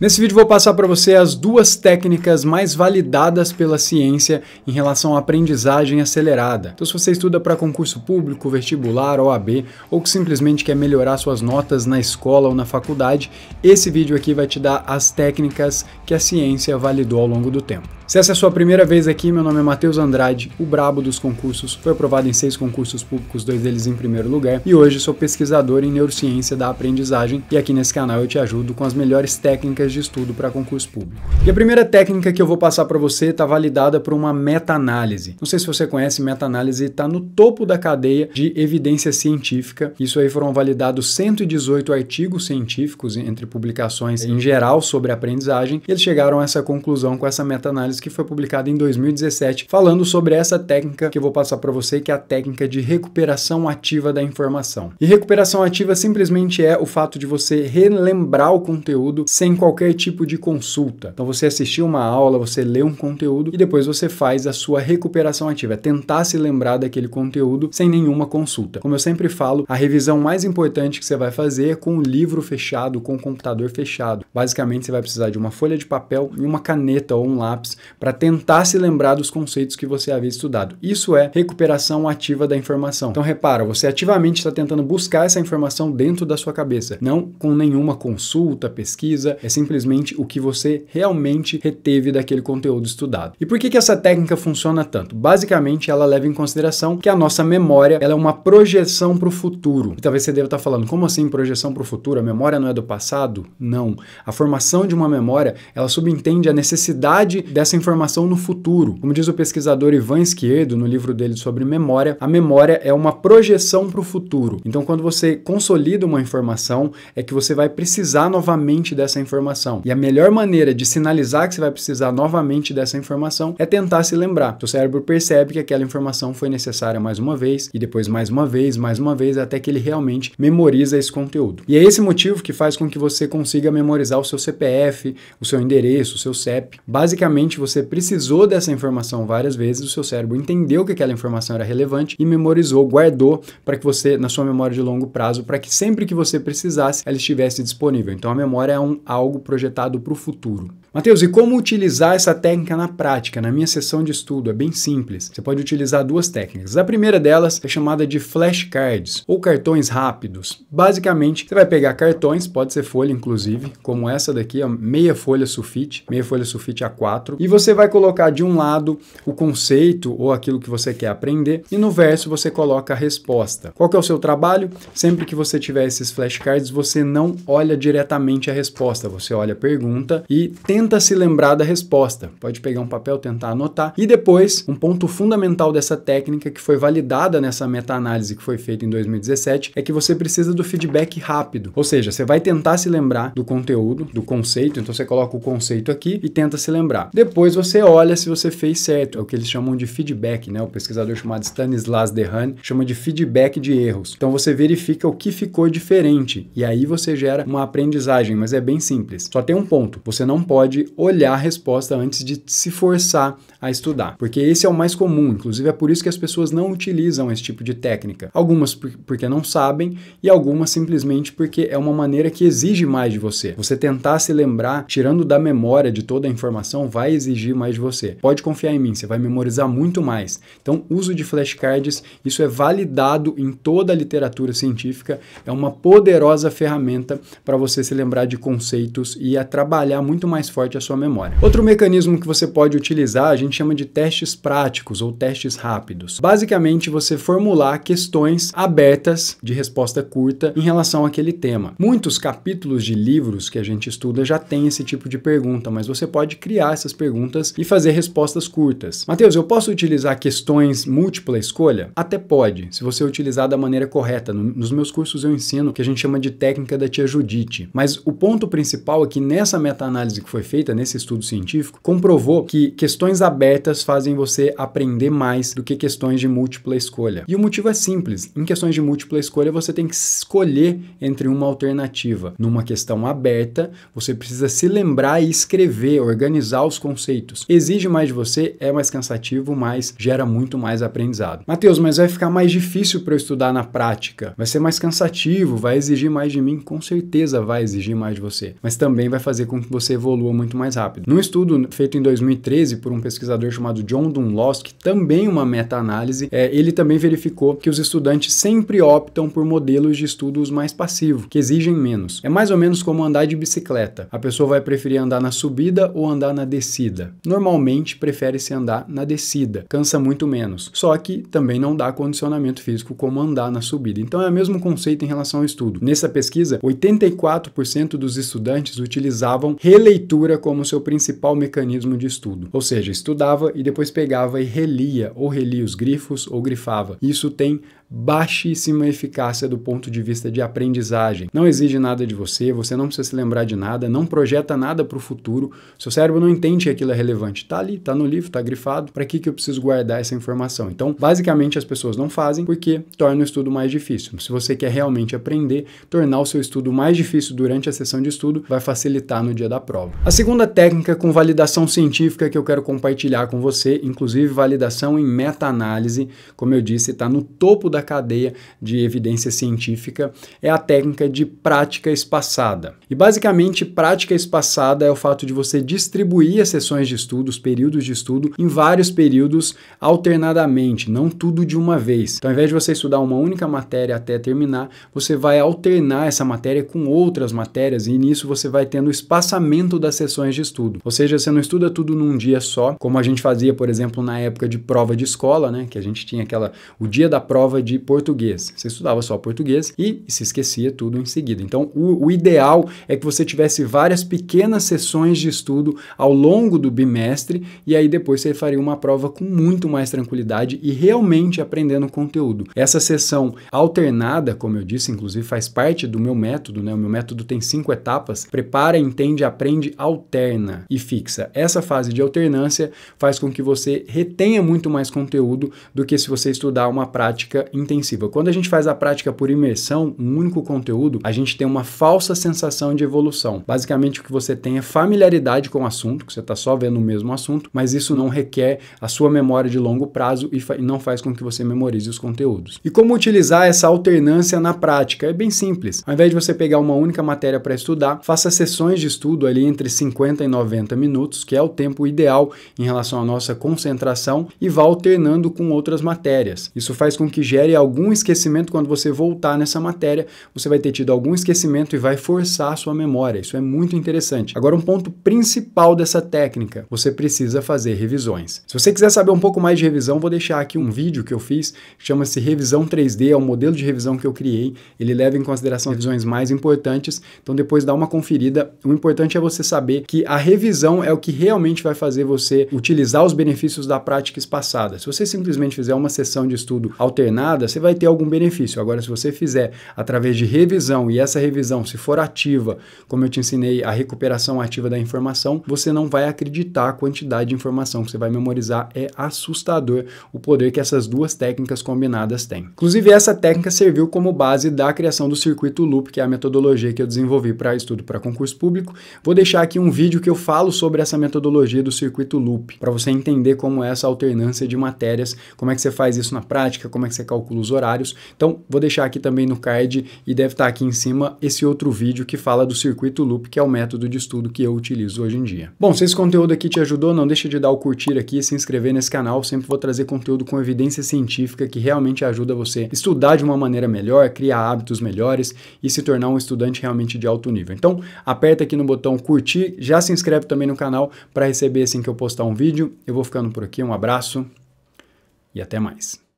Nesse vídeo vou passar para você as duas técnicas mais validadas pela ciência em relação à aprendizagem acelerada. Então se você estuda para concurso público, vestibular, OAB ou que simplesmente quer melhorar suas notas na escola ou na faculdade, esse vídeo aqui vai te dar as técnicas que a ciência validou ao longo do tempo. Se essa é a sua primeira vez aqui, meu nome é Matheus Andrade, o brabo dos concursos. Foi aprovado em seis concursos públicos, dois deles em primeiro lugar, e hoje sou pesquisador em neurociência da aprendizagem e aqui nesse canal eu te ajudo com as melhores técnicas de estudo para concurso público. E a primeira técnica que eu vou passar para você está validada por uma meta-análise. Não sei se você conhece, meta-análise está no topo da cadeia de evidência científica. Isso aí foram validados 118 artigos científicos entre publicações em geral sobre aprendizagem e eles chegaram a essa conclusão com essa meta-análise que foi publicado em 2017, falando sobre essa técnica que eu vou passar para você, que é a técnica de recuperação ativa da informação. E recuperação ativa simplesmente é o fato de você relembrar o conteúdo sem qualquer tipo de consulta. Então você assistiu uma aula, você lê um conteúdo e depois você faz a sua recuperação ativa, é tentar se lembrar daquele conteúdo sem nenhuma consulta. Como eu sempre falo, a revisão mais importante que você vai fazer é com o livro fechado, com o computador fechado. Basicamente você vai precisar de uma folha de papel e uma caneta ou um lápis para tentar se lembrar dos conceitos que você havia estudado. Isso é recuperação ativa da informação. Então repara, você ativamente está tentando buscar essa informação dentro da sua cabeça, não com nenhuma consulta, pesquisa, é simplesmente o que você realmente reteve daquele conteúdo estudado. E por que, que essa técnica funciona tanto? Basicamente, ela leva em consideração que a nossa memória ela é uma projeção para o futuro. E talvez você deva estar tá falando, como assim projeção para o futuro? A memória não é do passado? Não. A formação de uma memória, ela subentende a necessidade dessa informação no futuro. Como diz o pesquisador Ivan Esquerdo no livro dele sobre memória, a memória é uma projeção para o futuro. Então, quando você consolida uma informação, é que você vai precisar novamente dessa informação. E a melhor maneira de sinalizar que você vai precisar novamente dessa informação é tentar se lembrar. O cérebro percebe que aquela informação foi necessária mais uma vez e depois mais uma vez, mais uma vez, até que ele realmente memoriza esse conteúdo. E é esse motivo que faz com que você consiga memorizar o seu CPF, o seu endereço, o seu CEP. Basicamente, você precisou dessa informação várias vezes, o seu cérebro entendeu que aquela informação era relevante e memorizou, guardou para que você, na sua memória de longo prazo, para que sempre que você precisasse, ela estivesse disponível. Então a memória é um, algo projetado para o futuro. Mateus, e como utilizar essa técnica na prática, na minha sessão de estudo? É bem simples. Você pode utilizar duas técnicas. A primeira delas é chamada de flashcards ou cartões rápidos. Basicamente, você vai pegar cartões, pode ser folha inclusive, como essa daqui, ó, meia folha sulfite, meia folha sulfite A4, e você vai colocar de um lado o conceito ou aquilo que você quer aprender e no verso você coloca a resposta. Qual que é o seu trabalho? Sempre que você tiver esses flashcards, você não olha diretamente a resposta, você olha a pergunta e tenta tenta se lembrar da resposta. Pode pegar um papel, tentar anotar. E depois, um ponto fundamental dessa técnica que foi validada nessa meta-análise que foi feita em 2017 é que você precisa do feedback rápido. Ou seja, você vai tentar se lembrar do conteúdo, do conceito, então você coloca o conceito aqui e tenta se lembrar. Depois você olha se você fez certo, é o que eles chamam de feedback, né? O pesquisador chamado Stanislas Dehan chama de feedback de erros. Então você verifica o que ficou diferente e aí você gera uma aprendizagem, mas é bem simples. Só tem um ponto, você não pode pode olhar a resposta antes de se forçar a estudar, porque esse é o mais comum, inclusive é por isso que as pessoas não utilizam esse tipo de técnica. Algumas porque não sabem e algumas simplesmente porque é uma maneira que exige mais de você. Você tentar se lembrar, tirando da memória de toda a informação, vai exigir mais de você. Pode confiar em mim, você vai memorizar muito mais. Então, uso de flashcards, isso é validado em toda a literatura científica, é uma poderosa ferramenta para você se lembrar de conceitos e a trabalhar muito mais forte forte a sua memória. Outro mecanismo que você pode utilizar a gente chama de testes práticos ou testes rápidos. Basicamente, você formular questões abertas de resposta curta em relação àquele tema. Muitos capítulos de livros que a gente estuda já tem esse tipo de pergunta, mas você pode criar essas perguntas e fazer respostas curtas. Mateus, eu posso utilizar questões múltipla escolha? Até pode, se você utilizar da maneira correta. Nos meus cursos eu ensino o que a gente chama de técnica da tia Judite. Mas o ponto principal é que nessa meta-análise que foi feita nesse estudo científico comprovou que questões abertas fazem você aprender mais do que questões de múltipla escolha. E o motivo é simples: em questões de múltipla escolha, você tem que escolher entre uma alternativa. Numa questão aberta, você precisa se lembrar e escrever, organizar os conceitos. Exige mais de você, é mais cansativo, mas gera muito mais aprendizado. Matheus, mas vai ficar mais difícil para eu estudar na prática, vai ser mais cansativo, vai exigir mais de mim? Com certeza vai exigir mais de você, mas também vai fazer com que você evolua muito mais rápido. Num estudo feito em 2013 por um pesquisador chamado John Dunlosky, também é uma meta-análise, é, ele também verificou que os estudantes sempre optam por modelos de estudos mais passivos, que exigem menos. É mais ou menos como andar de bicicleta. A pessoa vai preferir andar na subida ou andar na descida. Normalmente prefere se andar na descida, cansa muito menos. Só que também não dá condicionamento físico como andar na subida. Então é o mesmo conceito em relação ao estudo. Nessa pesquisa, 84% dos estudantes utilizavam releitura leitura como seu principal mecanismo de estudo. Ou seja, estudava e depois pegava e relia, ou relia os grifos, ou grifava. Isso tem baixíssima eficácia do ponto de vista de aprendizagem. Não exige nada de você, você não precisa se lembrar de nada, não projeta nada para o futuro, seu cérebro não entende que aquilo é relevante. Está ali, está no livro, está grifado, para que, que eu preciso guardar essa informação? Então, basicamente, as pessoas não fazem porque torna o estudo mais difícil. Se você quer realmente aprender, tornar o seu estudo mais difícil durante a sessão de estudo vai facilitar no dia da prova. A segunda técnica com validação científica que eu quero compartilhar com você, inclusive validação em meta-análise, como eu disse, está no topo da da cadeia de evidência científica, é a técnica de prática espaçada. E basicamente, prática espaçada é o fato de você distribuir as sessões de estudo, os períodos de estudo, em vários períodos alternadamente, não tudo de uma vez. Então, ao invés de você estudar uma única matéria até terminar, você vai alternar essa matéria com outras matérias e nisso você vai tendo espaçamento das sessões de estudo. Ou seja, você não estuda tudo num dia só, como a gente fazia, por exemplo, na época de prova de escola, né, que a gente tinha aquela o dia da prova de de português. Você estudava só português e se esquecia tudo em seguida. Então, o, o ideal é que você tivesse várias pequenas sessões de estudo ao longo do bimestre e aí depois você faria uma prova com muito mais tranquilidade e realmente aprendendo conteúdo. Essa sessão alternada, como eu disse, inclusive faz parte do meu método, né? O meu método tem cinco etapas: prepara, entende, aprende, alterna e fixa. Essa fase de alternância faz com que você retenha muito mais conteúdo do que se você estudar uma prática em intensiva. Quando a gente faz a prática por imersão, um único conteúdo, a gente tem uma falsa sensação de evolução. Basicamente, o que você tem é familiaridade com o assunto, que você está só vendo o mesmo assunto, mas isso não requer a sua memória de longo prazo e, fa não faz com que você memorize os conteúdos. E como utilizar essa alternância na prática? É bem simples. Ao invés de você pegar uma única matéria para estudar, faça sessões de estudo ali entre 50 e 90 minutos, que é o tempo ideal em relação à nossa concentração, e vá alternando com outras matérias. Isso faz com que gere matéria e algum esquecimento, quando você voltar nessa matéria, você vai ter tido algum esquecimento e vai forçar a sua memória. Isso é muito interessante. Agora, um ponto principal dessa técnica, você precisa fazer revisões. Se você quiser saber um pouco mais de revisão, vou deixar aqui um vídeo que eu fiz, chama-se Revisão 3D, é um modelo de revisão que eu criei, ele leva em consideração revisões mais importantes, então depois dá uma conferida. O importante é você saber que a revisão é o que realmente vai fazer você utilizar os benefícios da prática espaçada. Se você simplesmente fizer uma sessão de estudo alternada, nada, você vai ter algum benefício. Agora, se você fizer através de revisão e essa revisão, se for ativa, como eu te ensinei, a recuperação ativa da informação, você não vai acreditar a quantidade de informação que você vai memorizar. É assustador o poder que essas duas técnicas combinadas têm. Inclusive, essa técnica serviu como base da criação do circuito loop, que é a metodologia que eu desenvolvi para estudo para concurso público. Vou deixar aqui um vídeo que eu falo sobre essa metodologia do circuito loop, para você entender como é essa alternância de matérias, como é que você faz isso na prática, como é que você calcula cálculos horários. Então, vou deixar aqui também no card e deve estar tá aqui em cima esse outro vídeo que fala do circuito loop, que é o método de estudo que eu utilizo hoje em dia. Bom, se esse conteúdo aqui te ajudou, não deixa de dar o curtir aqui e se inscrever nesse canal. Sempre vou trazer conteúdo com evidência científica que realmente ajuda você a estudar de uma maneira melhor, criar hábitos melhores e se tornar um estudante realmente de alto nível. Então, aperta aqui no botão curtir, já se inscreve também no canal para receber assim que eu postar um vídeo. Eu vou ficando por aqui, um abraço e até mais.